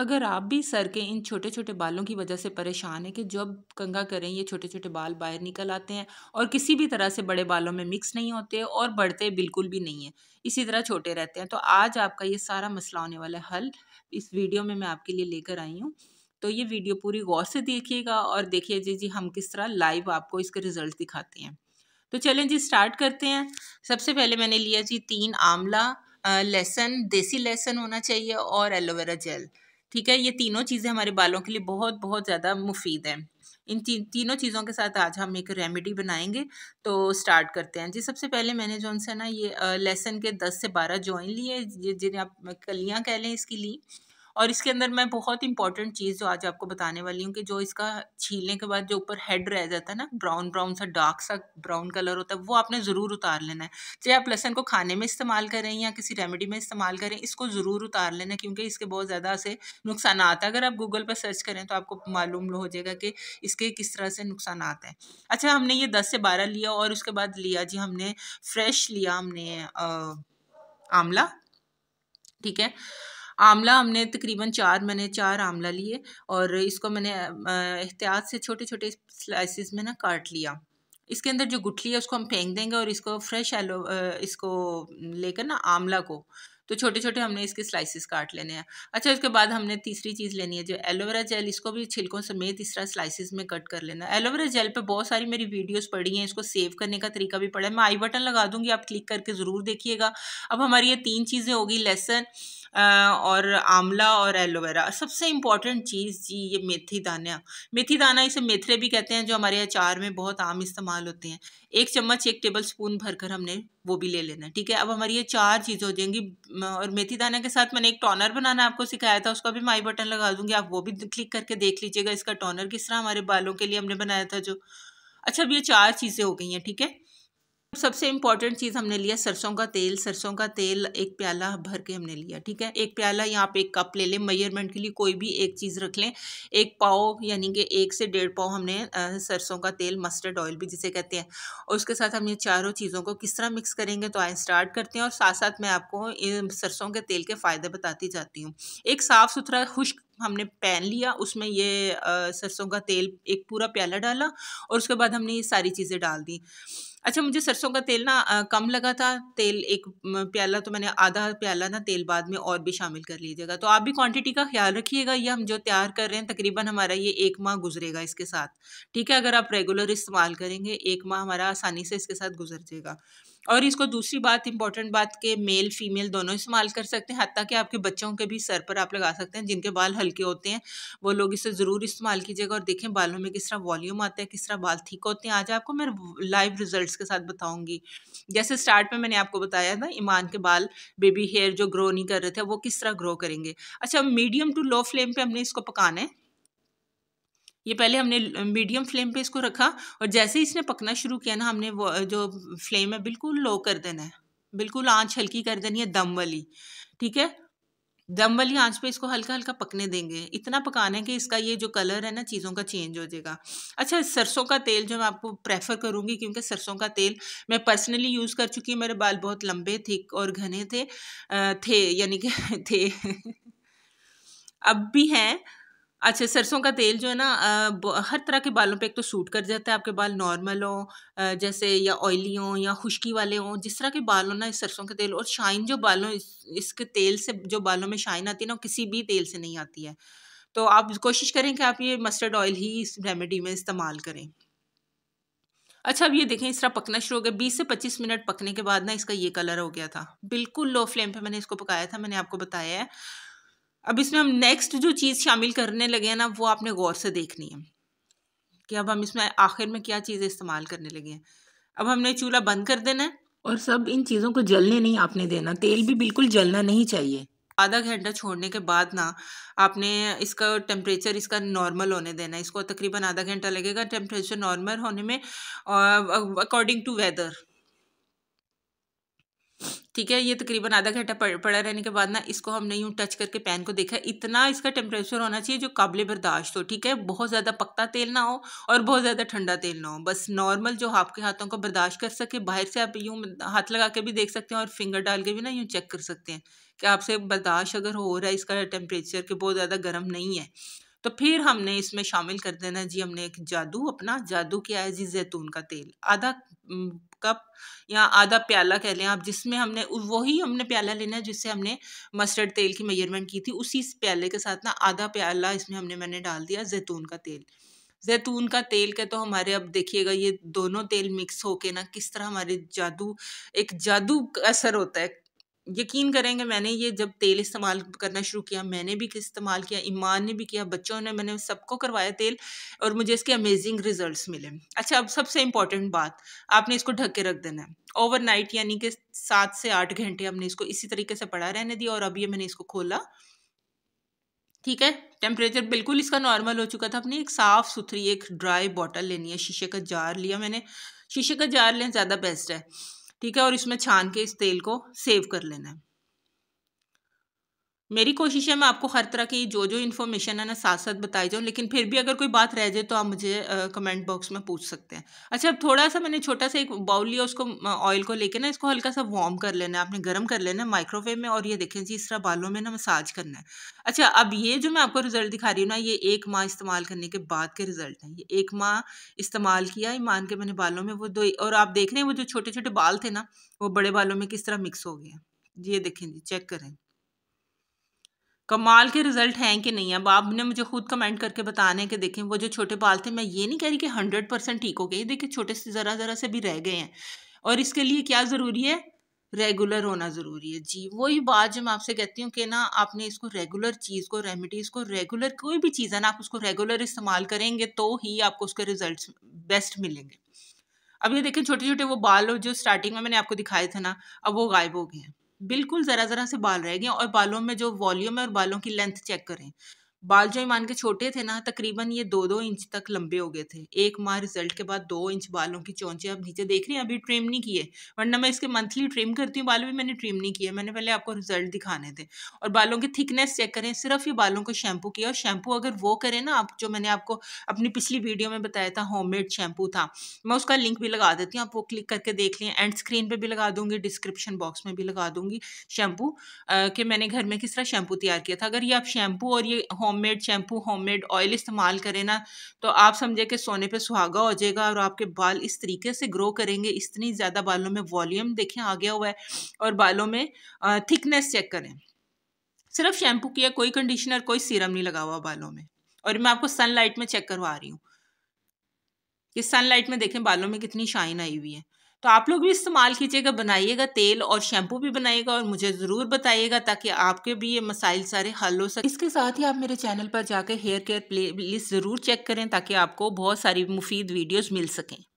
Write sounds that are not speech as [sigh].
अगर आप भी सर के इन छोटे छोटे बालों की वजह से परेशान है कि जब कंगा करें ये छोटे छोटे बाल बाहर निकल आते हैं और किसी भी तरह से बड़े बालों में मिक्स नहीं होते और बढ़ते बिल्कुल भी नहीं है इसी तरह छोटे रहते हैं तो आज आपका ये सारा मसला होने वाला है हल इस वीडियो में मैं आपके लिए लेकर आई हूँ तो ये वीडियो पूरी गौर से देखिएगा और देखिए जी जी हम किस तरह लाइव आपको इसके रिज़ल्ट दिखाते हैं तो चलें जी स्टार्ट करते हैं सबसे पहले मैंने लिया जी तीन आंवला लहसन देसी लहसन होना चाहिए और एलोवेरा जेल ठीक है ये तीनों चीज़ें हमारे बालों के लिए बहुत बहुत ज़्यादा मुफीद हैं इन ती, तीनों चीज़ों के साथ आज हम एक रेमेडी बनाएंगे तो स्टार्ट करते हैं जी सबसे पहले मैंने जो उनसे ना ये लहसन के दस से बारह जॉइन लिए जिन्हें आप कलियाँ कह लें इसकी ली और इसके अंदर मैं बहुत इंपॉर्टेंट चीज़ जो आज आपको बताने वाली हूँ कि जो इसका छीलने के बाद जो ऊपर हेड रह जाता है ना ब्राउन ब्राउन सा डार्क सा ब्राउन कलर होता है वो आपने ज़रूर उतार लेना है चाहे आप लहसन को खाने में इस्तेमाल करें या किसी रेमेडी में इस्तेमाल करें इसको ज़रूर उतार लेना क्योंकि इसके बहुत ज़्यादा से नुकसान आता है अगर आप गूगल पर सर्च करें तो आपको मालूम हो जाएगा कि इसके किस तरह से नुकसान आते हैं अच्छा हमने ये दस से बारह लिया और उसके बाद लिया जी हमने फ्रेश लिया हमने आंवला ठीक है आमला हमने तकरीबन चार मैंने चार आमला लिए और इसको मैंने एहतियात से छोटे छोटे स्लाइसिस में ना काट लिया इसके अंदर जो गुठली है उसको हम फेंक देंगे और इसको फ्रेश एलो इसको लेकर ना आमला को तो छोटे छोटे हमने इसके स्लाइसिस काट लेने हैं अच्छा उसके बाद हमने तीसरी चीज़ लेनी है जो एलोवेरा जेल इसको भी छिलकों समेत इस तरह स्लाइसिस में कट कर लेना एलोवेरा जेल पे बहुत सारी मेरी वीडियोस पड़ी हैं इसको सेव करने का तरीका भी पड़ा है मैं आई बटन लगा दूंगी आप क्लिक करके ज़रूर देखिएगा अब हमारी ये तीन चीज़ें होगी लेसन और आंवला और एलोवेरा सबसे इम्पॉर्टेंट चीज़ जी ये मेथी दाना मेथी दाना इसे मेथरे भी कहते हैं जो हमारे अचार में बहुत आम इस्तेमाल होते हैं एक चम्मच एक टेबल स्पून भरकर हमने वो भी ले लेना है ठीक है अब हमारी ये चार चीज़ें हो जाएंगी और मेथी दाना के साथ मैंने एक टॉनर बनाना आपको सिखाया था उसका भी माई बटन लगा दूंगी आप वो भी क्लिक करके देख लीजिएगा इसका टॉनर किस तरह हमारे बालों के लिए हमने बनाया था जो अच्छा अब ये चार चीज़ें हो गई हैं ठीक है सबसे इम्पॉर्टेंट चीज़ हमने लिया सरसों का तेल सरसों का तेल एक प्याला भर के हमने लिया ठीक है एक प्याला या आप एक कप ले लें मेजरमेंट के लिए कोई भी एक चीज़ रख लें एक पाव यानी कि एक से डेढ़ पाव हमने सरसों का तेल मस्टर्ड ऑयल भी जिसे कहते हैं और उसके साथ हम ये चारों चीज़ों को किस तरह मिक्स करेंगे तो आए स्टार्ट करते हैं और साथ साथ मैं आपको सरसों के तेल के फ़ायदे बताती जाती हूँ एक साफ़ सुथरा खुश्क हमने पैन लिया उसमें ये सरसों का तेल एक पूरा प्याला डाला और उसके बाद हमने ये सारी चीज़ें डाल दी अच्छा मुझे सरसों का तेल ना कम लगा था तेल एक प्याला तो मैंने आधा प्याला ना तेल बाद में और भी शामिल कर लीजिएगा तो आप भी क्वांटिटी का ख्याल रखिएगा ये हम जो तैयार कर रहे हैं तकरीबन हमारा ये एक माह गुजरेगा इसके साथ ठीक है अगर आप रेगुलर इस्तेमाल करेंगे एक माह हमारा आसानी से इसके साथ गुजर जाएगा और इसको दूसरी बात इंपॉर्टेंट बात के मेल फीमेल दोनों इस्तेमाल कर सकते हैं हती कि आपके बच्चों के भी सर पर आप लगा सकते हैं जिनके बाल हल्के होते हैं वो लोग इसे ज़रूर इस्तेमाल कीजिएगा और देखें बालों में किस तरह वॉल्यूम आता है किस तरह बाल ठीक होते हैं आज आपको मैं लाइव रिजल्ट के साथ बताऊँगी जैसे स्टार्ट में मैंने आपको बताया था ईमान के बाल बेबी हेयर जो ग्रो नहीं कर रहे थे वो किस तरह ग्रो करेंगे अच्छा मीडियम टू लो फ्लेम पर हमने इसको पकाना है ये पहले हमने मीडियम फ्लेम पे इसको रखा और जैसे ही इसने पकना शुरू किया ना हमने वो जो फ्लेम है बिल्कुल लो कर देना है बिल्कुल आँच हल्की कर देनी है दम वाली ठीक है दम वाली आंच पे इसको हल्का हल्का पकने देंगे इतना पकाने है कि इसका ये जो कलर है ना चीज़ों का चेंज हो जाएगा अच्छा सरसों का तेल जो मैं आपको प्रेफर करूँगी क्योंकि सरसों का तेल मैं पर्सनली यूज़ कर चुकी हूँ मेरे बाल बहुत लंबे थिक और घने थे आ, थे यानी कि [laughs] थे [laughs] अब भी हैं अच्छा सरसों का तेल जो है ना हर तरह के बालों पे एक तो सूट कर जाता है आपके बाल नॉर्मल हों जैसे या ऑयली हों या खुश्की वाले हों जिस तरह के बाल हो ना इस सरसों का तेल और शाइन जो बालों इस, इसके तेल से जो बालों में शाइन आती है ना किसी भी तेल से नहीं आती है तो आप कोशिश करें कि आप ये मस्टर्ड ऑयल ही इस रेमेडी में इस्तेमाल करें अच्छा अब ये देखें इस तरह पकना शुरू हो गया बीस से पच्चीस मिनट पकने के बाद ना इसका ये कलर हो गया था बिल्कुल लो फ्लेम पे मैंने इसको पकाया था मैंने आपको बताया है अब इसमें हम नेक्स्ट जो चीज़ शामिल करने लगे हैं ना वो आपने गौर से देखनी है कि अब हम इसमें आखिर में क्या चीज़ें इस्तेमाल करने लगे हैं अब हमने चूल्हा बंद कर देना है और सब इन चीज़ों को जलने नहीं आपने देना तेल भी बिल्कुल जलना नहीं चाहिए आधा घंटा छोड़ने के बाद ना आपने इसका टेम्परेचर इसका नॉर्मल होने देना इसको तकरीबन आधा घंटा लगेगा टेम्परेचर नॉर्मल होने में और अकॉर्डिंग टू वेदर ठीक है ये तकरीबन आधा घंटा पड़ा रहने के बाद ना इसको हमने यूँ टच करके पैन को देखा इतना इसका टेम्परेचर होना चाहिए जो काबिल बर्दाश्त हो ठीक है बहुत ज़्यादा पकता तेल ना हो और बहुत ज़्यादा ठंडा तेल ना हो बस नॉर्मल जो आपके हाथों को बर्दाश्त कर सके बाहर से आप यूँ हाथ लगा के भी देख सकते हैं और फिंगर डाल के भी ना यूँ चेक कर सकते हैं कि आपसे बर्दाश्त अगर हो रहा है इसका टेम्परेचर कि बहुत ज़्यादा गर्म नहीं है तो फिर हमने इसमें शामिल कर देना जी हमने एक जादू अपना जादू किया है जी जैतून का तेल आधा कप या आधा प्याला कह लें आप जिसमें हमने वही हमने प्याला लेना है जिससे हमने मस्टर्ड तेल की मेजरमेंट की थी उसी प्याले के साथ ना आधा प्याला इसमें हमने मैंने डाल दिया जैतून का तेल जैतून का तेल का तो हमारे अब देखिएगा ये दोनों तेल मिक्स होके ना किस तरह हमारे जादू एक जादू का असर होता है यकीन करेंगे मैंने ये जब तेल इस्तेमाल करना शुरू किया मैंने भी इस्तेमाल किया ईमान ने भी किया बच्चों ने मैंने सबको करवाया तेल और मुझे इसके अमेजिंग रिजल्ट्स मिले अच्छा अब सबसे इम्पॉर्टेंट बात आपने इसको ढक के रख देना है ओवरनाइट यानी कि सात से आठ घंटे हमने इसको इसी तरीके से पड़ा रहने दिया और अब ये मैंने इसको खोला ठीक है टेम्परेचर बिल्कुल इसका नॉर्मल हो चुका था अपनी एक साफ़ सुथरी एक ड्राई बॉटल लेनी है शीशे का जार लिया मैंने शीशे का जार लें ज़्यादा बेस्ट है ठीक है और इसमें छान के इस तेल को सेव कर लेना है मेरी कोशिश है मैं आपको हर तरह की जो जो इन्फॉर्मेशन है ना साथ साथ बताई जाऊँ लेकिन फिर भी अगर कोई बात रह जाए तो आप मुझे कमेंट बॉक्स में पूछ सकते हैं अच्छा अब थोड़ा सा मैंने छोटा सा एक बाउल लिया उसको ऑयल को लेके ना इसको हल्का सा वार्म कर लेना है आपने गर्म कर लेना है माइक्रोवेव में और ये देखें जी इस तरह बालों में ना मसाज करना है अच्छा अब ये जो मैं आपको रिजल्ट दिखा रही हूँ ना ये एक माह इस्तेमाल करने के बाद के रिजल्ट हैं ये एक माह इस्तेमाल किया ईमान के मैंने बालों में वो दो और आप देख रहे हैं वो जो छोटे छोटे बाल थे ना वो बड़े बालों में किस तरह मिक्स हो गए ये देखें जी चेक करें कमाल के रिजल्ट हैं कि नहीं अब आपने मुझे खुद कमेंट करके बताने हैं कि देखें वो जो छोटे बाल थे मैं ये नहीं कह रही कि हंड्रेड परसेंट ठीक हो गए देखिए छोटे से ज़रा ज़रा से भी रह गए हैं और इसके लिए क्या ज़रूरी है रेगुलर होना ज़रूरी है जी वही बात जो मैं आपसे कहती हूँ कि ना आपने इसको रेगुलर चीज़ को रेमिडीज को रेगुलर कोई भी चीज़ है ना आप उसको रेगुलर इस्तेमाल करेंगे तो ही आपको उसके रिजल्ट बेस्ट मिलेंगे अब ये देखें छोटे छोटे वो बाल जो स्टार्टिंग में मैंने आपको दिखाए थे ना अब वो गायब हो गए हैं बिल्कुल ज़रा ज़रा से बाल रह गए और बालों में जो वॉल्यूम है और बालों की लेंथ चेक करें बाल जो ईमान के छोटे थे ना तकरीबन ये दो दो इंच तक लंबे हो गए थे एक माह रिजल्ट के बाद दो इंच बालों की चौंचे अब नीचे देख रही हैं अभी ट्रिम नहीं किए वरना मैं इसके मंथली ट्रिम करती हूँ बाल भी मैंने ट्रिम नहीं किया मैंने पहले आपको रिजल्ट दिखाने थे और बालों की थिकनेस चेक करें सिर्फ ये बालों को शैम्पू किया और शैम्पू अगर वो करें ना आप जो मैंने आपको अपनी पिछली वीडियो में बताया था होम शैम्पू था मैं उसका लिंक भी लगा देती हूँ आप वो क्लिक करके देख लें एंड स्क्रीन पर भी लगा दूँगी डिस्क्रिप्शन बॉक्स में भी लगा दूँगी शैम्पू कि मैंने घर में किस तरह शैम्पू तैयार किया था अगर ये आप शैम्पू और ये home homemade shampoo homemade oil इस्तेमाल करें ना तो आप समझे कि सोने पे सुहागा हो जाएगा और आपके बाल इस तरीके से ग्रो करेंगे इतनी ज़्यादा बालों में वॉल्यूम देखें आ गया हुआ है और बालों में थिकनेस चेक करें सिर्फ शैम्पू किया कोई कंडीशनर कोई सीरम नहीं लगा हुआ बालों में और मैं आपको सनलाइट में चेक करवा रही हूँ कि सनलाइट में देखें बालों में कितनी शाइन आई हुई है तो आप लोग भी इस्तेमाल कीजिएगा बनाइएगा तेल और शैम्पू भी बनाइएगा और मुझे ज़रूर बताइएगा ताकि आपके भी ये मसाइल सारे हल हो सके इसके साथ ही आप मेरे चैनल पर जाकर हेयर केयर प्ले लिस्ट ज़रूर चेक करें ताकि आपको बहुत सारी मुफीद वीडियोज़ मिल सकें